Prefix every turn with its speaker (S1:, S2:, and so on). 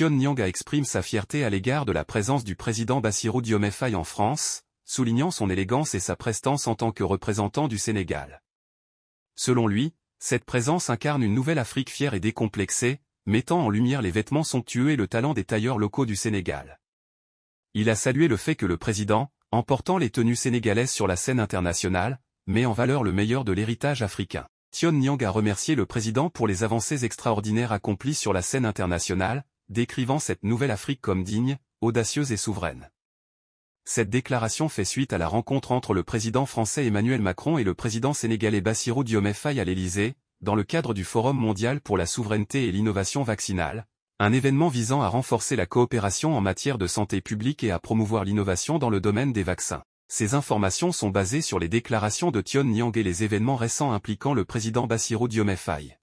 S1: Tion a exprime sa fierté à l'égard de la présence du président Bassirou Diomaye en France, soulignant son élégance et sa prestance en tant que représentant du Sénégal. Selon lui, cette présence incarne une nouvelle Afrique fière et décomplexée, mettant en lumière les vêtements somptueux et le talent des tailleurs locaux du Sénégal. Il a salué le fait que le président, en portant les tenues sénégalaises sur la scène internationale, met en valeur le meilleur de l'héritage africain. Tion Nyang a remercié le président pour les avancées extraordinaires accomplies sur la scène internationale, décrivant cette nouvelle Afrique comme digne, audacieuse et souveraine. Cette déclaration fait suite à la rencontre entre le président français Emmanuel Macron et le président sénégalais Bassirou Diomaye Faye à l'Élysée, dans le cadre du Forum mondial pour la souveraineté et l'innovation vaccinale, un événement visant à renforcer la coopération en matière de santé publique et à promouvoir l'innovation dans le domaine des vaccins. Ces informations sont basées sur les déclarations de Tion Niang et les événements récents impliquant le président Bassirou Diomaye Faye.